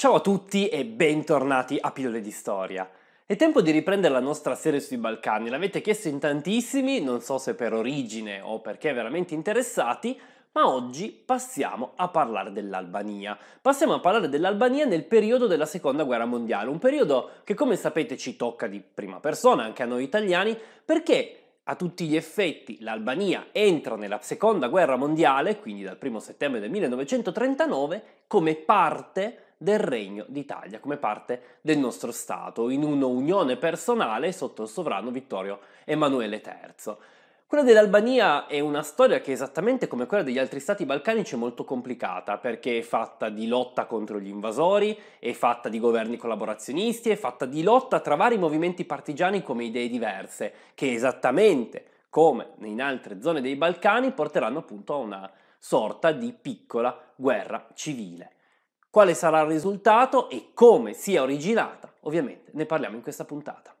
Ciao a tutti e bentornati a Pillole di Storia. È tempo di riprendere la nostra serie sui Balcani, l'avete chiesto in tantissimi, non so se per origine o perché veramente interessati, ma oggi passiamo a parlare dell'Albania. Passiamo a parlare dell'Albania nel periodo della Seconda Guerra Mondiale, un periodo che come sapete ci tocca di prima persona, anche a noi italiani, perché a tutti gli effetti l'Albania entra nella Seconda Guerra Mondiale, quindi dal 1 settembre del 1939, come parte del Regno d'Italia, come parte del nostro Stato, in un'unione personale sotto il sovrano Vittorio Emanuele III. Quella dell'Albania è una storia che esattamente come quella degli altri stati balcanici è molto complicata perché è fatta di lotta contro gli invasori, è fatta di governi collaborazionisti, è fatta di lotta tra vari movimenti partigiani come idee diverse, che esattamente come in altre zone dei Balcani porteranno appunto a una sorta di piccola guerra civile. Quale sarà il risultato e come sia originata? Ovviamente ne parliamo in questa puntata.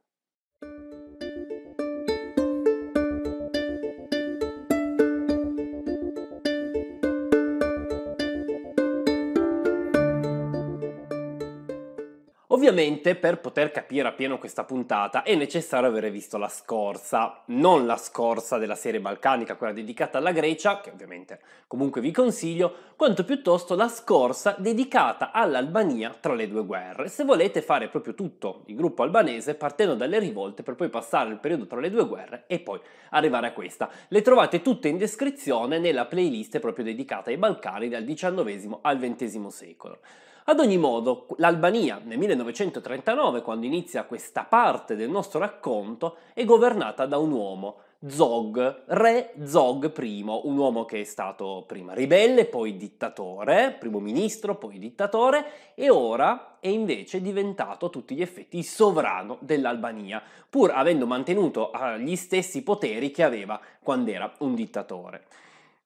Ovviamente per poter capire appieno questa puntata è necessario avere visto la scorsa, non la scorsa della serie balcanica, quella dedicata alla Grecia, che ovviamente comunque vi consiglio, quanto piuttosto la scorsa dedicata all'Albania tra le due guerre. Se volete fare proprio tutto il gruppo albanese partendo dalle rivolte per poi passare il periodo tra le due guerre e poi arrivare a questa. Le trovate tutte in descrizione nella playlist proprio dedicata ai Balcani dal XIX al XX secolo. Ad ogni modo, l'Albania nel 1939, quando inizia questa parte del nostro racconto, è governata da un uomo, Zog, re Zog I, un uomo che è stato prima ribelle, poi dittatore, primo ministro, poi dittatore e ora è invece diventato a tutti gli effetti il sovrano dell'Albania, pur avendo mantenuto ah, gli stessi poteri che aveva quando era un dittatore.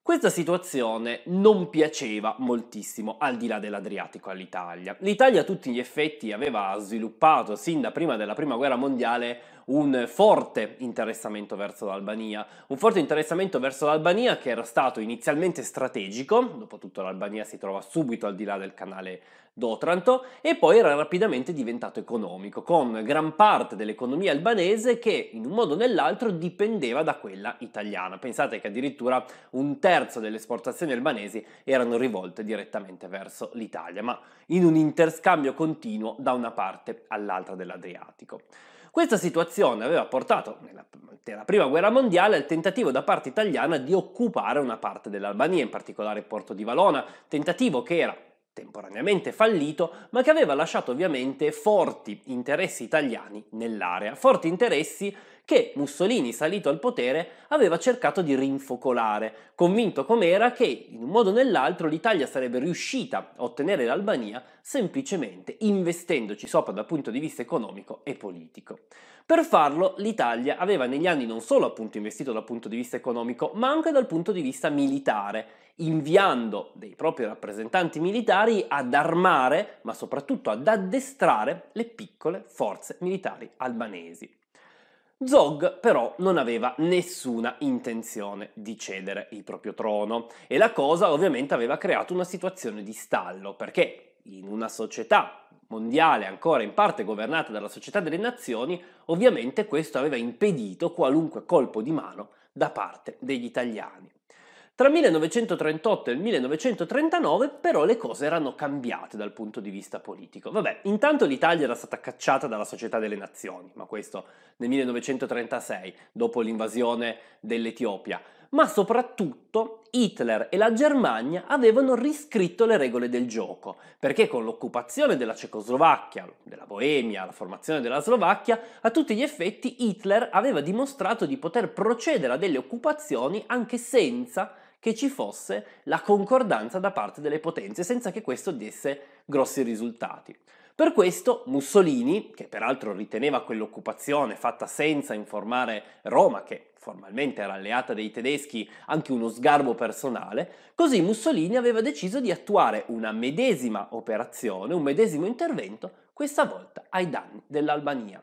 Questa situazione non piaceva moltissimo al di là dell'Adriatico all'Italia. L'Italia a tutti gli effetti aveva sviluppato sin da prima della Prima Guerra Mondiale un forte interessamento verso l'Albania, un forte interessamento verso l'Albania che era stato inizialmente strategico, dopotutto l'Albania si trova subito al di là del canale d'Otranto, e poi era rapidamente diventato economico, con gran parte dell'economia albanese che in un modo o nell'altro dipendeva da quella italiana. Pensate che addirittura un terzo delle esportazioni albanesi erano rivolte direttamente verso l'Italia, ma in un interscambio continuo da una parte all'altra dell'Adriatico. Questa situazione aveva portato, nella, nella prima guerra mondiale, al tentativo da parte italiana di occupare una parte dell'Albania, in particolare il porto di Valona, tentativo che era temporaneamente fallito, ma che aveva lasciato ovviamente forti interessi italiani nell'area, forti interessi che Mussolini, salito al potere, aveva cercato di rinfocolare, convinto com'era che in un modo o nell'altro l'Italia sarebbe riuscita a ottenere l'Albania semplicemente investendoci sopra dal punto di vista economico e politico. Per farlo l'Italia aveva negli anni non solo appunto investito dal punto di vista economico, ma anche dal punto di vista militare, inviando dei propri rappresentanti militari ad armare, ma soprattutto ad addestrare le piccole forze militari albanesi. Zog però non aveva nessuna intenzione di cedere il proprio trono e la cosa ovviamente aveva creato una situazione di stallo perché in una società mondiale ancora in parte governata dalla società delle nazioni, ovviamente questo aveva impedito qualunque colpo di mano da parte degli italiani. Tra 1938 e 1939 però le cose erano cambiate dal punto di vista politico. Vabbè, intanto l'Italia era stata cacciata dalla Società delle Nazioni, ma questo nel 1936, dopo l'invasione dell'Etiopia, ma soprattutto Hitler e la Germania avevano riscritto le regole del gioco, perché con l'occupazione della Cecoslovacchia, della Boemia, la formazione della Slovacchia, a tutti gli effetti Hitler aveva dimostrato di poter procedere a delle occupazioni anche senza che ci fosse la concordanza da parte delle potenze, senza che questo desse grossi risultati. Per questo Mussolini, che peraltro riteneva quell'occupazione fatta senza informare Roma, che formalmente era alleata dei tedeschi, anche uno sgarbo personale, così Mussolini aveva deciso di attuare una medesima operazione, un medesimo intervento, questa volta ai danni dell'Albania.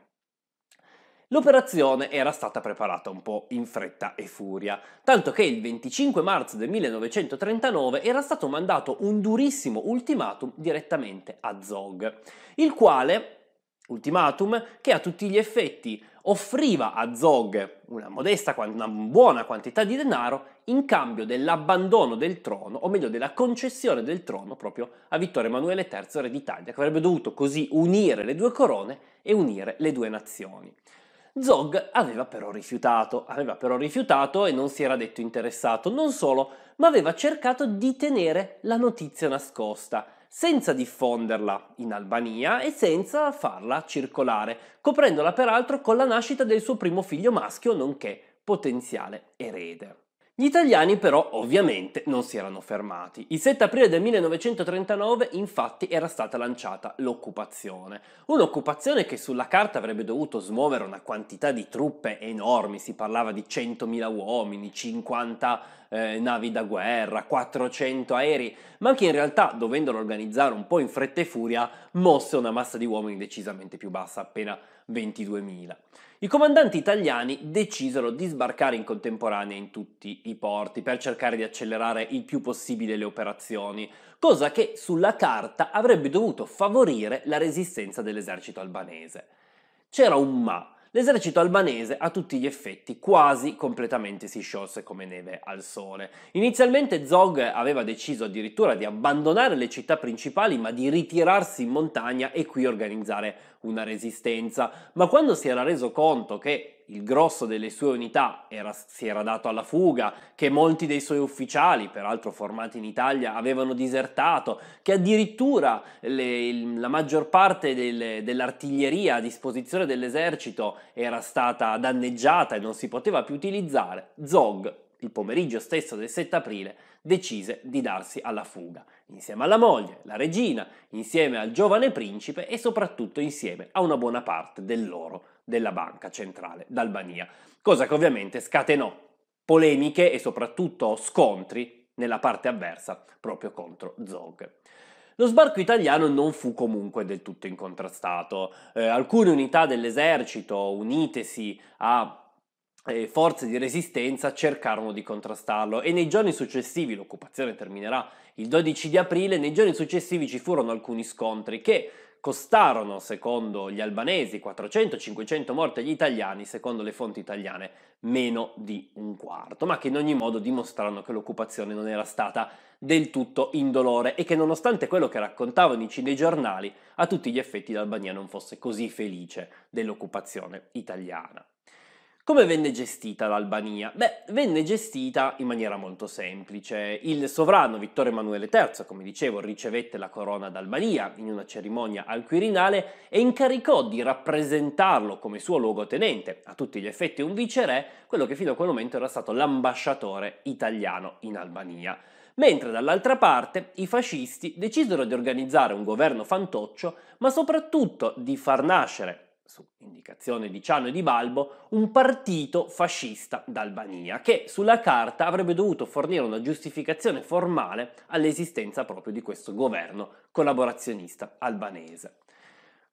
L'operazione era stata preparata un po' in fretta e furia, tanto che il 25 marzo del 1939 era stato mandato un durissimo ultimatum direttamente a Zog, il quale, ultimatum, che a tutti gli effetti offriva a Zog una modesta, una buona quantità di denaro in cambio dell'abbandono del trono, o meglio della concessione del trono proprio a Vittorio Emanuele III, re d'Italia, che avrebbe dovuto così unire le due corone e unire le due nazioni. Zog aveva però rifiutato, aveva però rifiutato e non si era detto interessato, non solo, ma aveva cercato di tenere la notizia nascosta, senza diffonderla in Albania e senza farla circolare, coprendola peraltro con la nascita del suo primo figlio maschio, nonché potenziale erede. Gli italiani però ovviamente non si erano fermati. Il 7 aprile del 1939 infatti era stata lanciata l'occupazione, un'occupazione che sulla carta avrebbe dovuto smuovere una quantità di truppe enormi, si parlava di 100.000 uomini, 50 eh, navi da guerra, 400 aerei, ma che in realtà dovendolo organizzare un po' in fretta e furia mosse una massa di uomini decisamente più bassa, appena 22.000. I comandanti italiani decisero di sbarcare in contemporanea in tutti i porti per cercare di accelerare il più possibile le operazioni, cosa che sulla carta avrebbe dovuto favorire la resistenza dell'esercito albanese. C'era un ma, L'esercito albanese a tutti gli effetti quasi completamente si sciolse come neve al sole. Inizialmente Zog aveva deciso addirittura di abbandonare le città principali ma di ritirarsi in montagna e qui organizzare una resistenza, ma quando si era reso conto che il grosso delle sue unità era, si era dato alla fuga, che molti dei suoi ufficiali, peraltro formati in Italia, avevano disertato, che addirittura le, la maggior parte del, dell'artiglieria a disposizione dell'esercito era stata danneggiata e non si poteva più utilizzare, Zog, il pomeriggio stesso del 7 aprile, decise di darsi alla fuga, insieme alla moglie, la regina, insieme al giovane principe e soprattutto insieme a una buona parte del loro della Banca Centrale d'Albania, cosa che ovviamente scatenò polemiche e soprattutto scontri nella parte avversa proprio contro Zog. Lo sbarco italiano non fu comunque del tutto incontrastato. Eh, alcune unità dell'esercito, unitesi a eh, forze di resistenza, cercarono di contrastarlo e nei giorni successivi, l'occupazione terminerà il 12 di aprile, nei giorni successivi ci furono alcuni scontri che costarono, secondo gli albanesi, 400-500 morti agli italiani, secondo le fonti italiane meno di un quarto, ma che in ogni modo dimostrarono che l'occupazione non era stata del tutto indolore e che nonostante quello che raccontavano i cinegiornali, a tutti gli effetti l'Albania non fosse così felice dell'occupazione italiana. Come venne gestita l'Albania? Beh, venne gestita in maniera molto semplice. Il sovrano Vittorio Emanuele III, come dicevo, ricevette la corona d'Albania in una cerimonia al Quirinale e incaricò di rappresentarlo come suo luogotenente, a tutti gli effetti un viceré, quello che fino a quel momento era stato l'ambasciatore italiano in Albania mentre dall'altra parte i fascisti decisero di organizzare un governo fantoccio, ma soprattutto di far nascere su indicazione di Ciano e di Balbo, un partito fascista d'Albania, che sulla carta avrebbe dovuto fornire una giustificazione formale all'esistenza proprio di questo governo collaborazionista albanese.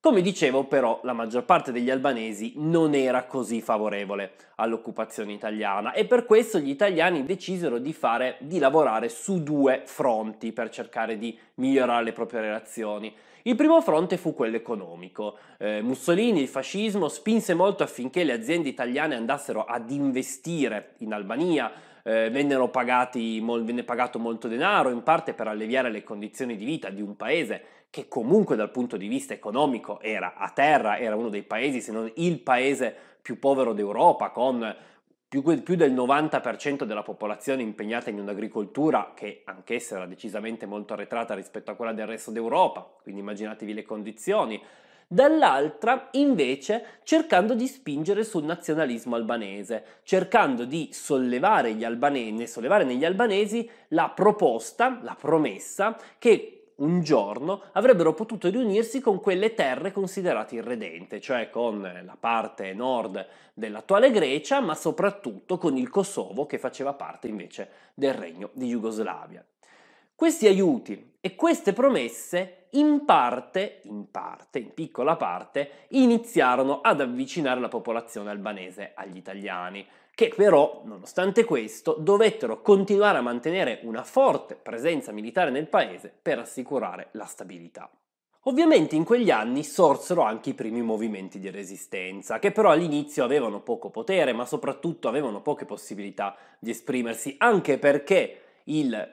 Come dicevo però la maggior parte degli albanesi non era così favorevole all'occupazione italiana e per questo gli italiani decisero di, fare, di lavorare su due fronti per cercare di migliorare le proprie relazioni. Il primo fronte fu quello economico. Eh, Mussolini, il fascismo, spinse molto affinché le aziende italiane andassero ad investire in Albania, eh, venne pagato molto denaro in parte per alleviare le condizioni di vita di un paese che comunque dal punto di vista economico era a terra, era uno dei paesi, se non il paese più povero d'Europa, con più, più del 90% della popolazione impegnata in un'agricoltura che anch'essa era decisamente molto arretrata rispetto a quella del resto d'Europa, quindi immaginatevi le condizioni, dall'altra invece cercando di spingere sul nazionalismo albanese, cercando di sollevare, albanesi, sollevare negli albanesi la proposta, la promessa che un giorno avrebbero potuto riunirsi con quelle terre considerate irredente, cioè con eh, la parte nord dell'attuale Grecia, ma soprattutto con il Kosovo che faceva parte invece del regno di Jugoslavia. Questi aiuti e queste promesse in parte, in parte, in piccola parte, iniziarono ad avvicinare la popolazione albanese agli italiani, che però, nonostante questo, dovettero continuare a mantenere una forte presenza militare nel paese per assicurare la stabilità. Ovviamente in quegli anni sorsero anche i primi movimenti di resistenza, che però all'inizio avevano poco potere, ma soprattutto avevano poche possibilità di esprimersi, anche perché il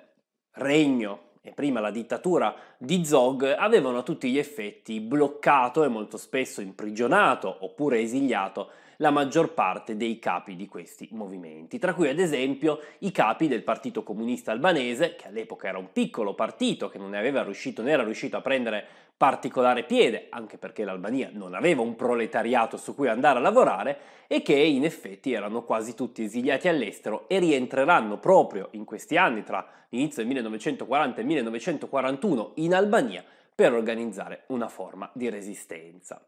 regno e prima la dittatura di Zog avevano a tutti gli effetti bloccato e molto spesso imprigionato oppure esiliato la maggior parte dei capi di questi movimenti, tra cui ad esempio i capi del Partito Comunista Albanese, che all'epoca era un piccolo partito che non, riuscito, non era riuscito a prendere particolare piede, anche perché l'Albania non aveva un proletariato su cui andare a lavorare e che in effetti erano quasi tutti esiliati all'estero e rientreranno proprio in questi anni, tra l'inizio del 1940 e il 1941, in Albania per organizzare una forma di resistenza.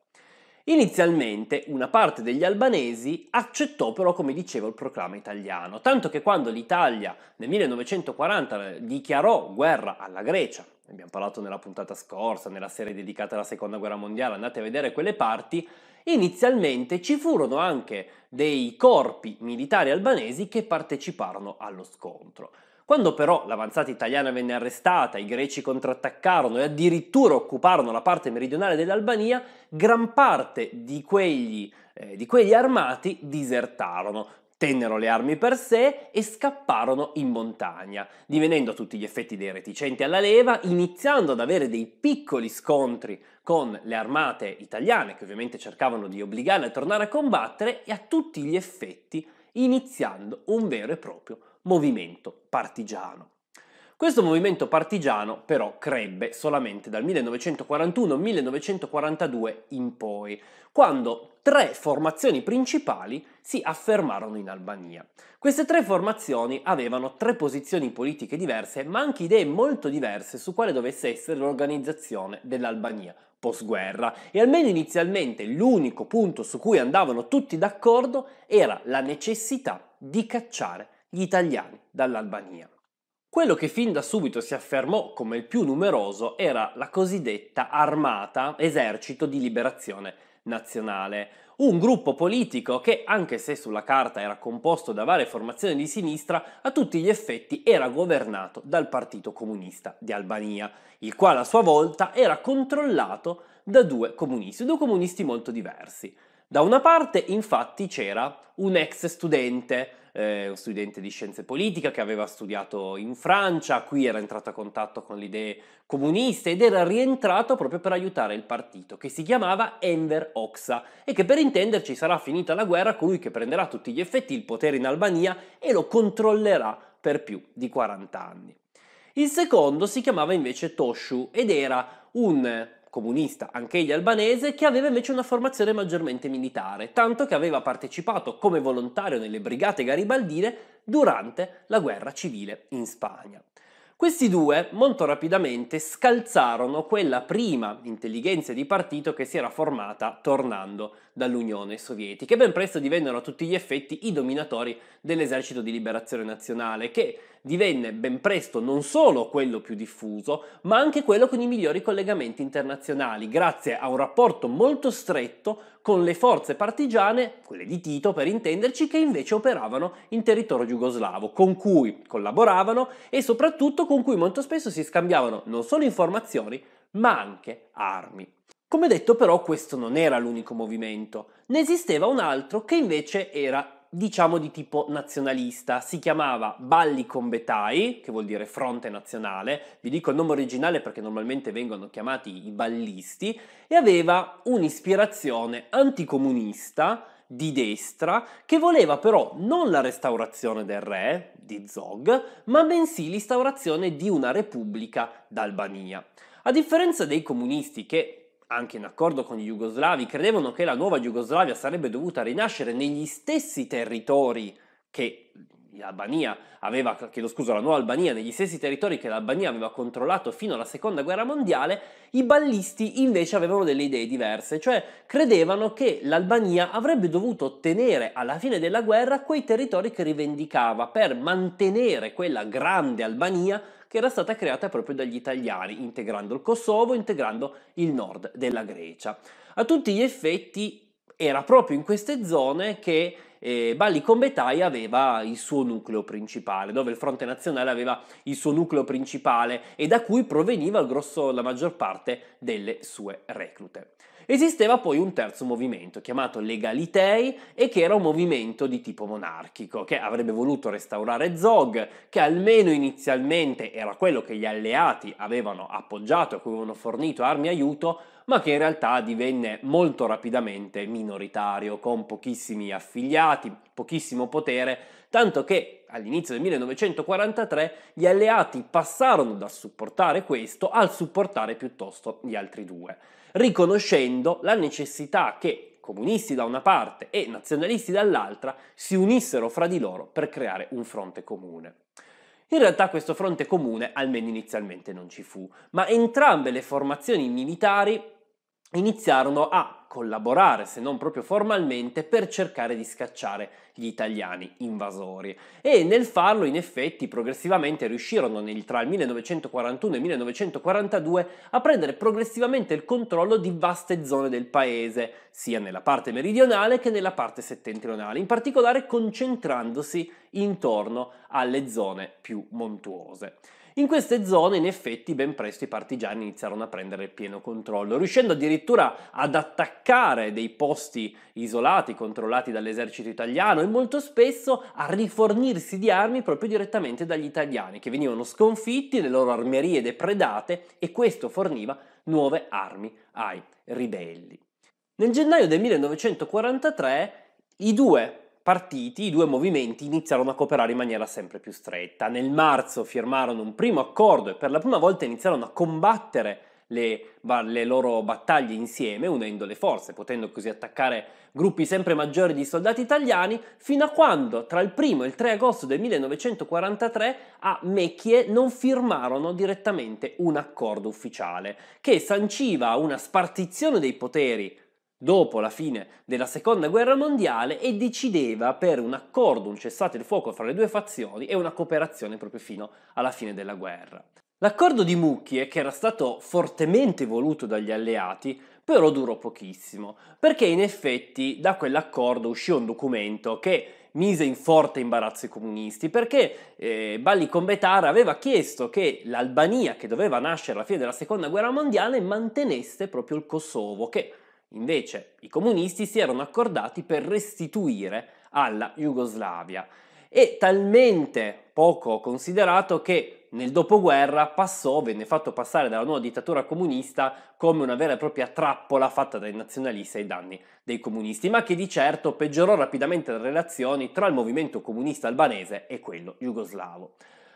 Inizialmente una parte degli albanesi accettò però, come dicevo, il proclama italiano, tanto che quando l'Italia nel 1940 dichiarò guerra alla Grecia, abbiamo parlato nella puntata scorsa, nella serie dedicata alla Seconda Guerra Mondiale, andate a vedere quelle parti, inizialmente ci furono anche dei corpi militari albanesi che parteciparono allo scontro. Quando però l'avanzata italiana venne arrestata, i greci contrattaccarono e addirittura occuparono la parte meridionale dell'Albania, gran parte di quegli, eh, di quegli armati disertarono, tennero le armi per sé e scapparono in montagna, divenendo a tutti gli effetti dei reticenti alla leva, iniziando ad avere dei piccoli scontri con le armate italiane, che ovviamente cercavano di obbligare a tornare a combattere, e a tutti gli effetti iniziando un vero e proprio movimento partigiano. Questo movimento partigiano però crebbe solamente dal 1941-1942 in poi, quando tre formazioni principali si affermarono in Albania. Queste tre formazioni avevano tre posizioni politiche diverse, ma anche idee molto diverse su quale dovesse essere l'organizzazione dell'Albania post-guerra. e almeno inizialmente l'unico punto su cui andavano tutti d'accordo era la necessità di cacciare gli italiani dall'Albania. Quello che fin da subito si affermò come il più numeroso era la cosiddetta armata, esercito di liberazione nazionale, un gruppo politico che, anche se sulla carta era composto da varie formazioni di sinistra, a tutti gli effetti era governato dal Partito Comunista di Albania, il quale a sua volta era controllato da due comunisti, due comunisti molto diversi. Da una parte infatti c'era un ex studente, eh, uno studente di scienze politiche che aveva studiato in Francia, qui era entrato a contatto con le idee comuniste ed era rientrato proprio per aiutare il partito che si chiamava Enver Oxa e che per intenderci sarà finita la guerra colui che prenderà a tutti gli effetti il potere in Albania e lo controllerà per più di 40 anni. Il secondo si chiamava invece Toshu ed era un comunista, anch'egli albanese, che aveva invece una formazione maggiormente militare, tanto che aveva partecipato come volontario nelle brigate garibaldine durante la guerra civile in Spagna. Questi due molto rapidamente scalzarono quella prima intelligenza di partito che si era formata tornando dall'Unione Sovietica e ben presto divennero a tutti gli effetti i dominatori dell'esercito di liberazione nazionale che divenne ben presto non solo quello più diffuso ma anche quello con i migliori collegamenti internazionali grazie a un rapporto molto stretto con le forze partigiane, quelle di Tito per intenderci, che invece operavano in territorio jugoslavo, con cui collaboravano e soprattutto con cui molto spesso si scambiavano non solo informazioni ma anche armi. Come detto però questo non era l'unico movimento, ne esisteva un altro che invece era diciamo di tipo nazionalista, si chiamava Balli Combetai, che vuol dire fronte nazionale, vi dico il nome originale perché normalmente vengono chiamati i ballisti, e aveva un'ispirazione anticomunista di destra che voleva però non la restaurazione del re, di Zog, ma bensì l'instaurazione di una repubblica d'Albania. A differenza dei comunisti che anche in accordo con i jugoslavi, credevano che la nuova Jugoslavia sarebbe dovuta rinascere negli stessi territori che l'Albania aveva, chiedo scusa, la nuova Albania, negli stessi territori che l'Albania aveva controllato fino alla seconda guerra mondiale, i ballisti invece avevano delle idee diverse, cioè credevano che l'Albania avrebbe dovuto ottenere alla fine della guerra quei territori che rivendicava per mantenere quella grande Albania che era stata creata proprio dagli italiani, integrando il Kosovo, integrando il nord della Grecia. A tutti gli effetti era proprio in queste zone che e Bali Combetai aveva il suo nucleo principale, dove il fronte nazionale aveva il suo nucleo principale e da cui proveniva grosso, la maggior parte delle sue reclute. Esisteva poi un terzo movimento chiamato Legalitei e che era un movimento di tipo monarchico che avrebbe voluto restaurare Zog, che almeno inizialmente era quello che gli alleati avevano appoggiato, e cui avevano fornito armi e aiuto, ma che in realtà divenne molto rapidamente minoritario, con pochissimi affiliati alleati pochissimo potere, tanto che all'inizio del 1943 gli alleati passarono dal supportare questo al supportare piuttosto gli altri due, riconoscendo la necessità che comunisti da una parte e nazionalisti dall'altra si unissero fra di loro per creare un fronte comune. In realtà questo fronte comune almeno inizialmente non ci fu, ma entrambe le formazioni militari iniziarono a collaborare, se non proprio formalmente, per cercare di scacciare gli italiani invasori. E nel farlo, in effetti, progressivamente riuscirono nel, tra il 1941 e il 1942 a prendere progressivamente il controllo di vaste zone del paese, sia nella parte meridionale che nella parte settentrionale, in particolare concentrandosi intorno alle zone più montuose. In queste zone, in effetti, ben presto i partigiani iniziarono a prendere il pieno controllo, riuscendo addirittura ad attaccare dei posti isolati, controllati dall'esercito italiano e molto spesso a rifornirsi di armi proprio direttamente dagli italiani, che venivano sconfitti, le loro armerie depredate e questo forniva nuove armi ai ribelli. Nel gennaio del 1943 i due partiti, i due movimenti iniziarono a cooperare in maniera sempre più stretta. Nel marzo firmarono un primo accordo e per la prima volta iniziarono a combattere le, le, loro battaglie insieme, unendo le forze, potendo così attaccare gruppi sempre maggiori di soldati italiani, fino a quando tra il 1 e il 3 agosto del 1943 a Mecchie non firmarono direttamente un accordo ufficiale, che sanciva una spartizione dei poteri dopo la fine della seconda guerra mondiale e decideva per un accordo, un cessate il fuoco fra le due fazioni e una cooperazione proprio fino alla fine della guerra. L'accordo di Mucchie, che era stato fortemente voluto dagli alleati, però durò pochissimo, perché in effetti da quell'accordo uscì un documento che mise in forte imbarazzo i comunisti perché eh, Balli Combetara aveva chiesto che l'Albania, che doveva nascere alla fine della seconda guerra mondiale, mantenesse proprio il Kosovo, che Invece i comunisti si erano accordati per restituire alla Jugoslavia. e talmente poco considerato che nel dopoguerra passò, venne fatto passare dalla nuova dittatura comunista come una vera e propria trappola fatta dai nazionalisti ai danni dei comunisti, ma che di certo peggiorò rapidamente le relazioni tra il movimento comunista albanese e quello jugoslavo.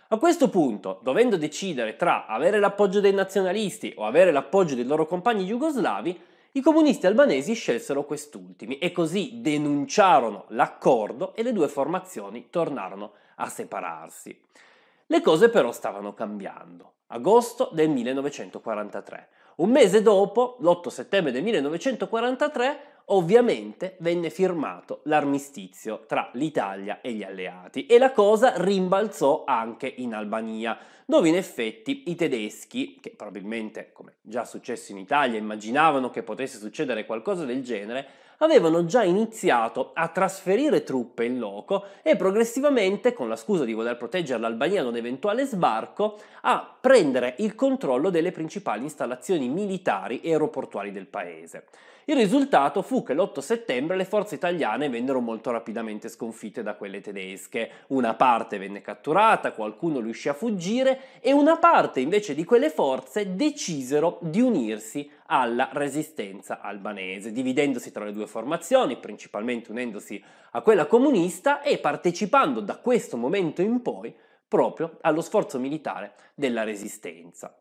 A questo punto, dovendo decidere tra avere l'appoggio dei nazionalisti o avere l'appoggio dei loro compagni jugoslavi, i comunisti albanesi scelsero quest'ultimi e così denunciarono l'accordo e le due formazioni tornarono a separarsi. Le cose però stavano cambiando. Agosto del 1943. Un mese dopo, l'8 settembre del 1943, ovviamente venne firmato l'armistizio tra l'Italia e gli alleati e la cosa rimbalzò anche in Albania, dove in effetti i tedeschi, che probabilmente come già successo in Italia immaginavano che potesse succedere qualcosa del genere, avevano già iniziato a trasferire truppe in loco e progressivamente, con la scusa di voler proteggere l'Albania da un eventuale sbarco, a prendere il controllo delle principali installazioni militari e aeroportuali del paese. Il risultato fu che l'8 settembre le forze italiane vennero molto rapidamente sconfitte da quelle tedesche. Una parte venne catturata, qualcuno riuscì a fuggire e una parte invece di quelle forze decisero di unirsi alla resistenza albanese, dividendosi tra le due formazioni, principalmente unendosi a quella comunista e partecipando da questo momento in poi proprio allo sforzo militare della resistenza.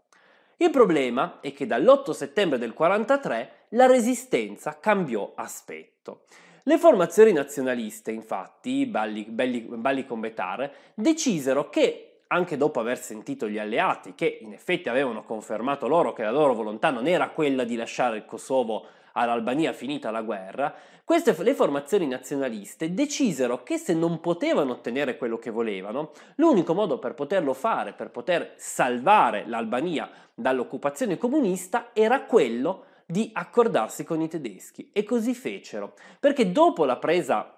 Il problema è che dall'8 settembre del 43 la resistenza cambiò aspetto. Le formazioni nazionaliste, infatti, Balli, Belli, Balli Combetar, decisero che anche dopo aver sentito gli alleati, che in effetti avevano confermato loro che la loro volontà non era quella di lasciare il Kosovo all'Albania finita la guerra, queste le formazioni nazionaliste decisero che se non potevano ottenere quello che volevano, l'unico modo per poterlo fare, per poter salvare l'Albania dall'occupazione comunista, era quello di accordarsi con i tedeschi. E così fecero, perché dopo la presa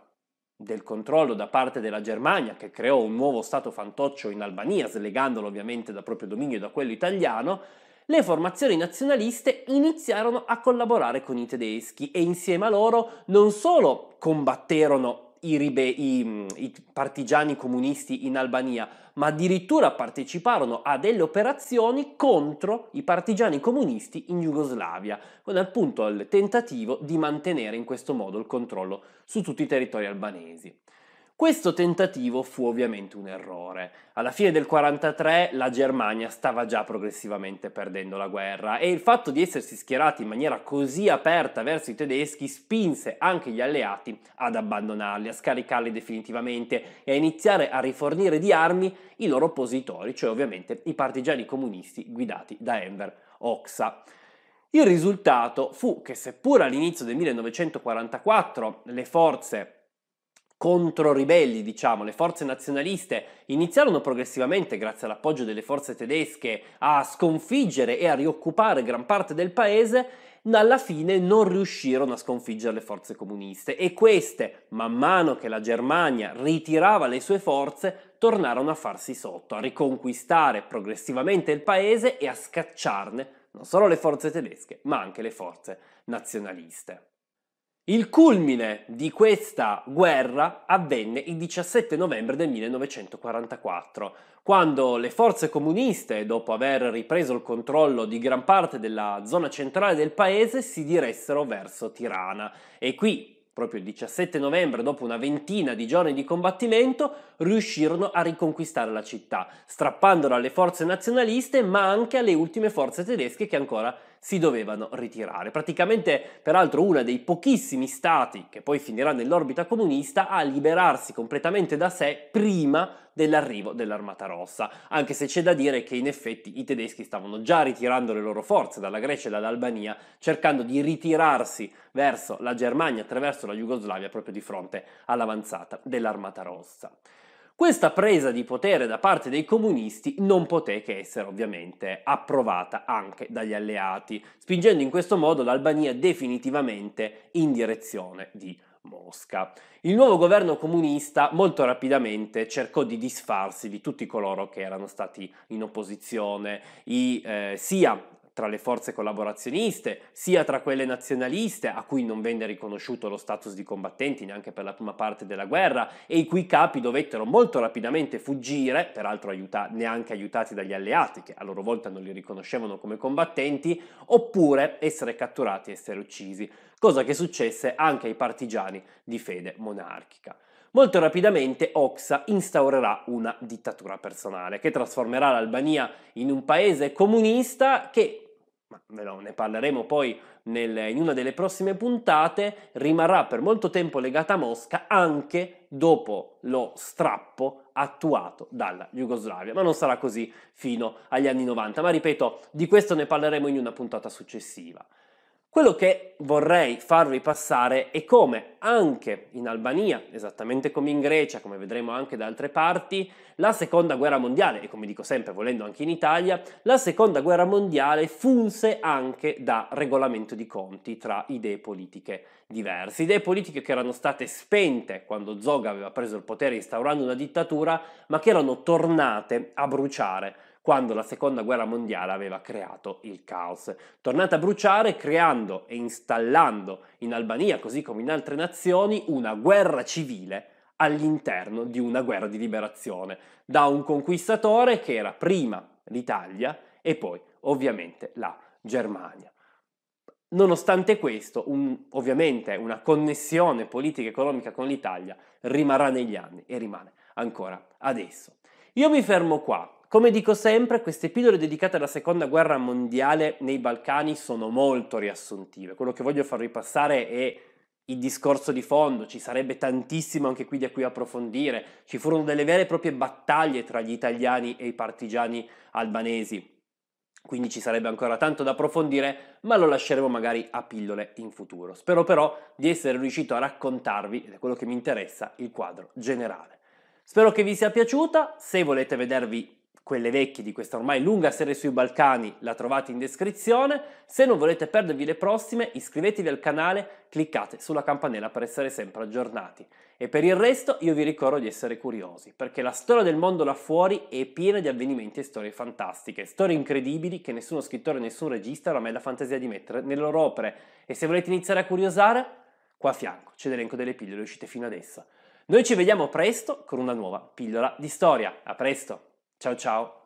del controllo da parte della Germania, che creò un nuovo Stato fantoccio in Albania, slegandolo ovviamente dal proprio dominio e da quello italiano, le formazioni nazionaliste iniziarono a collaborare con i tedeschi e insieme a loro non solo combatterono i, ribe- i, mm, i partigiani comunisti in Albania, ma addirittura parteciparono a delle operazioni contro i partigiani comunisti in Jugoslavia, con appunto il tentativo di mantenere in questo modo il controllo su tutti i territori albanesi. Questo tentativo fu ovviamente un errore. Alla fine del 1943 la Germania stava già progressivamente perdendo la guerra e il fatto di essersi schierati in maniera così aperta verso i tedeschi spinse anche gli alleati ad abbandonarli, a scaricarli definitivamente e a iniziare a rifornire di armi i loro oppositori, cioè ovviamente i partigiani comunisti guidati da Enver Oxa. Il risultato fu che seppur all'inizio del 1944 le forze controribelli, diciamo, le forze nazionaliste iniziarono progressivamente, grazie all'appoggio delle forze tedesche, a sconfiggere e a rioccupare gran parte del paese, alla fine non riuscirono a sconfiggere le forze comuniste e queste, man mano che la Germania ritirava le sue forze, tornarono a farsi sotto, a riconquistare progressivamente il paese e a scacciarne non solo le forze tedesche, ma anche le forze nazionaliste. Il culmine di questa guerra avvenne il 17 novembre del 1944, quando le forze comuniste, dopo aver ripreso il controllo di gran parte della zona centrale del paese, si diressero verso Tirana e qui proprio il 17 novembre, dopo una ventina di giorni di combattimento, riuscirono a riconquistare la città, strappandola alle forze nazionaliste ma anche alle ultime forze tedesche che ancora si dovevano ritirare. Praticamente, peraltro, uno dei pochissimi stati che poi finirà nell'orbita comunista a liberarsi completamente da sé prima dell'arrivo dell'Armata Rossa, anche se c'è da dire che in effetti i tedeschi stavano già ritirando le loro forze dalla Grecia e dall'Albania, cercando di ritirarsi verso la Germania attraverso la Jugoslavia proprio di fronte all'avanzata dell'Armata Rossa. Questa presa di potere da parte dei comunisti non poté che essere ovviamente approvata anche dagli alleati, spingendo in questo modo l'Albania definitivamente in direzione di Mosca. Il nuovo governo comunista molto rapidamente cercò di disfarsi di tutti coloro che erano stati in opposizione, i, eh, sia tra le forze collaborazioniste, sia tra quelle nazionaliste, a cui non venne riconosciuto lo status di combattenti neanche per la prima parte della guerra, e i cui capi dovettero molto rapidamente fuggire, peraltro aiuta- neanche aiutati dagli alleati, che a loro volta non li riconoscevano come combattenti, oppure essere catturati e essere uccisi, cosa che successe anche ai partigiani di fede monarchica. Molto rapidamente Oxa instaurerà una dittatura personale che trasformerà l'Albania in un paese comunista che ma ne parleremo poi nel, in una delle prossime puntate, rimarrà per molto tempo legata a Mosca anche dopo lo strappo attuato dalla Jugoslavia, ma non sarà così fino agli anni 90, ma ripeto, di questo ne parleremo in una puntata successiva. Quello che vorrei farvi passare è come anche in Albania, esattamente come in Grecia, come vedremo anche da altre parti, la seconda guerra mondiale, e come dico sempre volendo anche in Italia, la seconda guerra mondiale funse anche da regolamento di conti tra idee politiche diverse. Idee politiche che erano state spente quando Zoga aveva preso il potere instaurando una dittatura, ma che erano tornate a bruciare quando la seconda guerra mondiale aveva creato il caos. Tornata a bruciare creando e installando in Albania, così come in altre nazioni, una guerra civile all'interno di una guerra di liberazione da un conquistatore che era prima l'Italia e poi ovviamente la Germania. Nonostante questo, un, ovviamente una connessione politica e economica con l'Italia rimarrà negli anni e rimane ancora adesso. Io mi fermo qua, come dico sempre, queste pillole dedicate alla seconda guerra mondiale nei Balcani sono molto riassuntive. Quello che voglio farvi passare è il discorso di fondo, ci sarebbe tantissimo anche qui da cui approfondire. Ci furono delle vere e proprie battaglie tra gli italiani e i partigiani albanesi. Quindi ci sarebbe ancora tanto da approfondire, ma lo lasceremo magari a pillole in futuro. Spero però di essere riuscito a raccontarvi, ed è quello che mi interessa, il quadro generale. Spero che vi sia piaciuta, se volete vedervi quelle vecchie di questa ormai lunga serie sui Balcani la trovate in descrizione. Se non volete perdervi le prossime, iscrivetevi al canale, cliccate sulla campanella per essere sempre aggiornati. E per il resto io vi ricordo di essere curiosi, perché la storia del mondo là fuori è piena di avvenimenti e storie fantastiche, storie incredibili che nessuno scrittore e nessun regista ha mai la fantasia di mettere nelle loro opere. E se volete iniziare a curiosare, qua a fianco c'è l'elenco delle pillole uscite fino ad essa. Noi ci vediamo presto con una nuova pillola di storia. A presto! Ciao ciao!